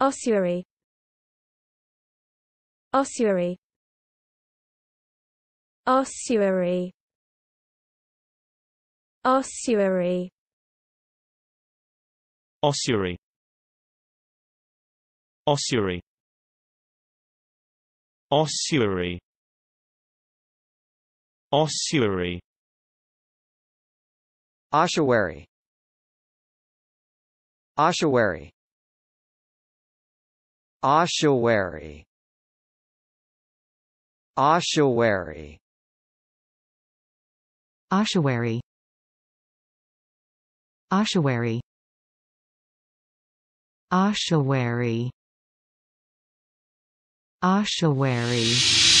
Ossuary Ossuary Ossuary Ossuary Ossuary Ossuary Ossuary Ossuary Oshawari Oshawari Oshawari Oshawari Oshawari Oshawari Oshawari Oshawari